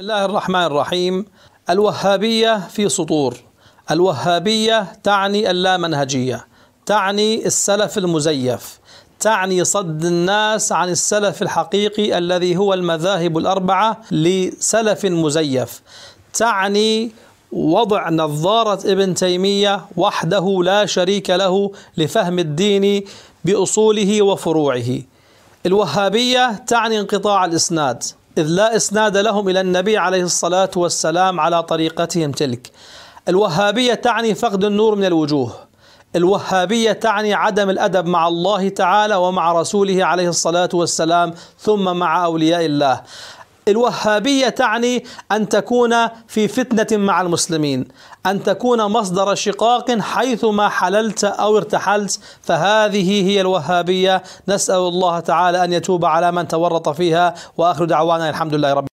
بسم الله الرحمن الرحيم الوهابية في سطور الوهابية تعني اللامنهجية تعني السلف المزيف تعني صد الناس عن السلف الحقيقي الذي هو المذاهب الأربعة لسلف مزيف تعني وضع نظارة ابن تيمية وحده لا شريك له لفهم الدين بأصوله وفروعه الوهابية تعني انقطاع الإسناد إذ لا إسناد لهم إلى النبي عليه الصلاة والسلام على طريقتهم تلك الوهابية تعني فقد النور من الوجوه الوهابية تعني عدم الأدب مع الله تعالى ومع رسوله عليه الصلاة والسلام ثم مع أولياء الله الوهابية تعني أن تكون في فتنة مع المسلمين أن تكون مصدر شقاق حيثما حللت أو ارتحلت فهذه هي الوهابية نسأل الله تعالى أن يتوب على من تورط فيها وآخر دعوانا الحمد لله رب